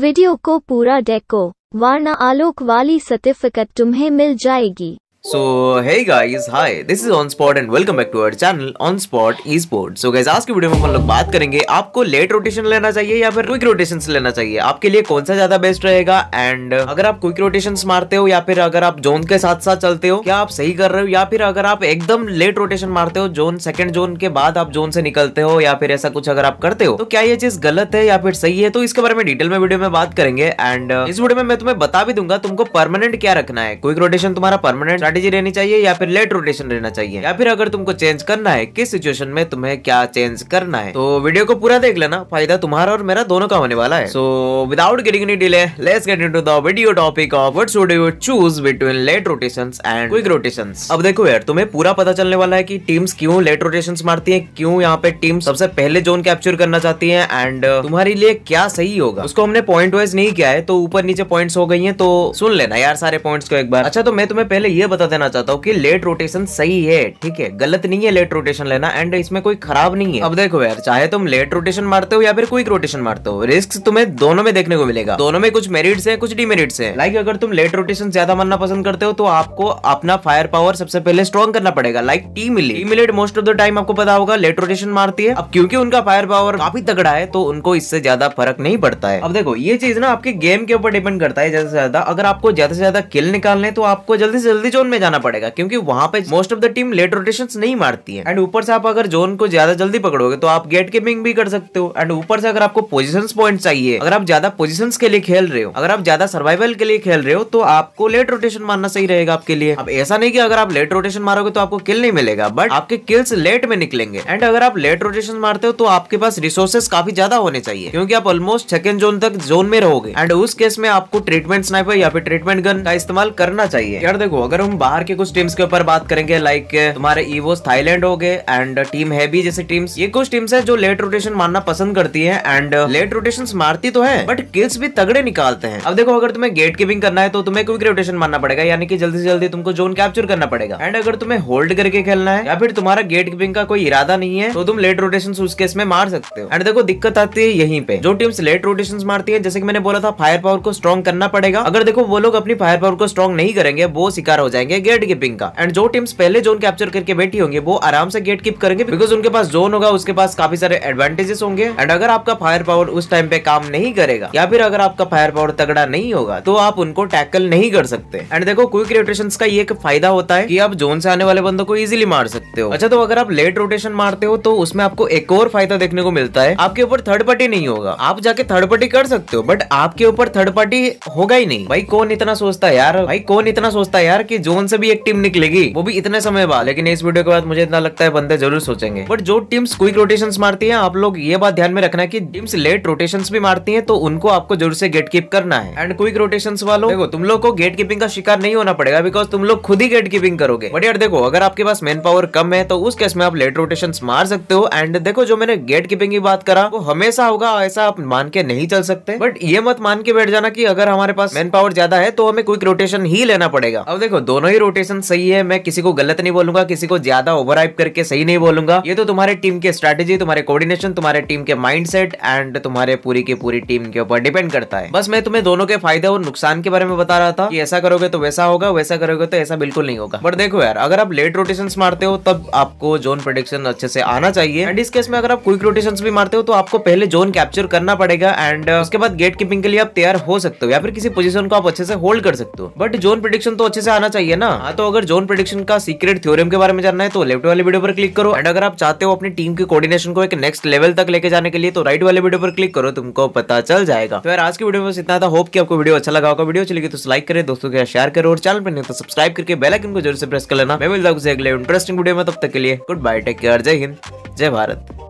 Video को पूरा देखो वरना आलोक वाली सर्टिफिकेट तुम्हें मिल जाएगी So hey guys, hi, this is OnSpot and welcome back to our channel OnSpot eSports. So guys, आज की वीडियो में हम लोग बात करेंगे आपको लेट रोटेशन लेना चाहिए या फिर क्विक रोटेशन लेना चाहिए आपके लिए कौन सा ज्यादा बेस्ट रहेगा एंड अगर आप क्विक रोटेशन मारते हो या फिर अगर आप जोन के साथ साथ चलते हो क्या आप सही कर रहे हो या फिर अगर आप एकदम लेट रोटेशन मारते हो जोन सेकंड जोन के बाद आप जोन से निकलते हो या फिर ऐसा कुछ अगर आप करते हो तो क्या ये चीज गलत है या फिर सही है तो इसके बारे में डिटेल में वीडियो में बात करेंगे एंड इस वीडियो में मैं तुम्हें बता भी दूंगा तुमको परमानेंट क्या रखना है क्विक रोटेशन तुम्हारा परमानेंट स्ट्रेटेजी रहनी चाहिए या फिर लेट रोटेशन रहना चाहिए या फिर अगर तुमको चेंज करना है किस सिचुएशन में तुम्हें क्या चेंज करना है तो वीडियो को पूरा देख लेना फायदा तुम्हारा और मेरा दोनों का होने वाला है so without getting any delay let's get into the video topic of what should you choose between late rotations and quick rotations अब देखो यार तुम्हें पूरा पता चलने वाला है कि टीम्स क्यों लेट रोटेशंस मारती है क्यों यहाँ पे टीम सबसे पहले जोन कैप्चर करना चाहती है एंड uh, तुम्हारे लिए क्या सही होगा उसको हमने पॉइंट वाइज नहीं किया है तो ऊपर नीचे पॉइंट्स हो गई हैं तो सुन लेना यार सारे पॉइंट्स को एक बार अच्छा तो मैं तुम्हें पहले ये बता बता देना चाहता हूँ कि लेट रोटेशन सही है ठीक है गलत नहीं है लेट रोटेशन लेना एंड इसमें कोई खराब नहीं है अब देखो यार चाहे तुम लेट रोटेशन मारते हो या फिर क्विक रोटेशन मारते हो रिस्क तुम्हें दोनों में देखने को मिलेगा दोनों में कुछ मेरिट है कुछ डिमेरिट है लाइक अगर तुम लेट रोटेशन ज्यादा मारना पसंद करते हो तो आपको अपना फायर पावर सबसे पहले स्ट्रॉन्ग करना पड़ेगा लाइक टी मिली मिलेट मोस्ट ऑफ द टाइम आपको पता होगा लेट रोटेशन मारती है अब क्योंकि उनका फायर पावर काफी तगड़ा है तो उनको इससे ज्यादा फर्क नहीं पड़ता है अब देखो ये चीज ना आपके गेम के ऊपर डिपेंड करता है ज्यादा से ज्यादा अगर आपको ज्यादा से ज्यादा किल निकालने तो आपको जल्दी से जल्दी जो जोन में जाना पड़ेगा क्योंकि वहां पे most of the team late rotation नहीं मारती है एंड ऊपर से आप अगर जोन को ज्यादा जल्दी पकड़ोगे तो आप गेट कीपिंग भी कर सकते हो एंड ऊपर से अगर आपको पोजिशन पॉइंट चाहिए अगर आप ज्यादा पोजिशन के लिए खेल रहे हो अगर आप ज्यादा सर्वाइवल के लिए खेल रहे हो तो आपको लेट रोटेशन मारना सही रहेगा आपके लिए अब ऐसा नहीं की अगर आप लेट रोटेशन मारोगे तो आपको किल नहीं मिलेगा बट आपके किल्स लेट में निकलेंगे एंड अगर आप लेट रोटेशन मारते हो तो आपके पास रिसोर्सेस काफी ज्यादा होने चाहिए क्योंकि आप ऑलमोस्ट सेकंड जोन तक जोन में रहोगे एंड उस केस में आपको ट्रीटमेंट स्नाइपर या फिर ट्रीटमेंट गन का इस्तेमाल करना चाहिए यार देखो अगर हम बाहर के कुछ टीम्स के ऊपर बात करेंगे लाइक तुम्हारे ईवोस थाईलैंड हो गए एंड टीम भी जैसे टीम्स ये कुछ टीम्स है जो लेट रोटेशन मारना पसंद करती है एंड लेट रोटेशन मारती तो है बट किल्स भी तगड़े निकालते हैं अब देखो अगर तुम्हें गेट कीपिंग करना है तो तुम्हें क्विक रोटेशन मारना पड़ेगा यानी कि जल्दी से जल्दी तुमको जोन कैप्चर करना पड़ेगा एंड अगर तुम्हें होल्ड करके खेलना है या फिर तुम्हारा गेट कीपिंग का कोई इरादा नहीं है तो तुम लेट रोटेशन उस केस में मार सकते हो एंड देखो दिक्कत आती है यहीं पे जो टीम्स लेट रोटेशन मारती है जैसे कि मैंने बोला था फायर पावर को स्ट्रॉन्ग करना पड़ेगा अगर देखो वो लोग अपनी फायर पावर को स्ट्रॉन्ग नहीं करेंगे वो शिकार हो जाएंगे जाएंगे गेट कीपिंग का एंड जो टीम्स पहले जोन कैप्चर करके बैठी होंगे वो आराम से गेट कीप करेंगे बिकॉज उनके पास जोन होगा उसके पास काफी सारे एडवांटेजेस होंगे एंड अगर आपका फायर पावर उस टाइम पे काम नहीं करेगा या फिर अगर आपका फायर पावर तगड़ा नहीं होगा तो आप उनको टैकल नहीं कर सकते एंड देखो क्विक रोटेशन का ये एक फायदा होता है की आप जोन से आने वाले बंदों को इजिली मार सकते हो अच्छा तो अगर आप लेट रोटेशन मारते हो तो उसमें आपको एक और फायदा देखने को मिलता है आपके ऊपर थर्ड पार्टी नहीं होगा आप जाके थर्ड पार्टी कर सकते हो बट आपके ऊपर थर्ड पार्टी होगा ही नहीं भाई कौन इतना सोचता है यार भाई कौन इतना सोचता है यार की जो जोन से भी एक टीम निकलेगी वो भी इतने समय बाद लेकिन इस वीडियो के बाद मुझे इतना लगता है बंदे जरूर सोचेंगे बट जो टीम्स क्विक रोटेशन मारती है आप लोग ये बात ध्यान में रखना की टीम्स लेट रोटेशन भी मारती है तो उनको आपको जरूर से गेट कीप करना है एंड क्विक रोटेशन वालों देखो तुम लोग को गेट कीपिंग का शिकार नहीं होना पड़ेगा बिकॉज तुम लोग खुद ही गेट कीपिंग करोगे बट यार देखो अगर आपके पास मैन पावर कम है तो उस केस में आप लेट रोटेशन मार सकते हो एंड देखो जो मैंने गेट कीपिंग की बात करा वो हमेशा होगा ऐसा आप मान के नहीं चल सकते बट ये मत मान के बैठ जाना कि अगर हमारे पास मैन पावर ज्यादा है तो हमें क्विक रोटेशन ही लेना पड़ेगा अब देखो दोनों दोनों ही रोटेशन सही है मैं किसी को गलत नहीं बोलूंगा किसी को ज्यादा ओवर करके सही नहीं बोलूंगा ये तो तुम्हारे टीम के स्ट्रेटेजी तुम्हारे कोऑर्डिनेशन तुम्हारे टीम के माइंड एंड तुम्हारे पूरी की पूरी टीम के ऊपर डिपेंड करता है बस मैं तुम्हें दोनों के फायदे और नुकसान के बारे में बता रहा था कि ऐसा करोगे तो वैसा होगा वैसा करोगे तो ऐसा बिल्कुल नहीं होगा बट देखो यार अगर आप लेट रोटेशन मारते हो तब आपको जोन प्रोडिक्शन अच्छे से आना चाहिए एंड इस केस में अगर आप क्विक रोटेशन भी मारते हो तो आपको पहले जोन कैप्चर करना पड़ेगा एंड uh, उसके बाद गेट कीपिंग के लिए आप तैयार हो सकते हो या फिर किसी पोजिशन को आप अच्छे से होल्ड कर सकते हो बट जोन प्रोडिक्शन तो अच्छे से आना चाहिए है ना हाँ, तो अगर जोन प्रोडिक्शन का सीक्रेट थ्योरम के बारे में जानना है तो लेफ्ट वाले वीडियो पर क्लिक करो एंड अगर आप चाहते हो अपनी टीम के कोऑर्डिनेशन को एक नेक्स्ट लेवल तक लेके जाने के लिए तो राइट वाले वीडियो पर क्लिक करो तुमको पता चल जाएगा तो यार आज की वीडियो में इतना था होप कि आपको वीडियो अच्छा लगा होगा वीडियो चलेगी तो लाइक करें दोस्तों के शेयर करो और चैनल पर नहीं तो सब्सक्राइब करके बेलाइन को जरूर से प्रेस कर लेना मैं मिलता हूँ अगले इंटरेस्टिंग वीडियो में तब तक के लिए गुड बाय टेक केयर जय हिंद जय भारत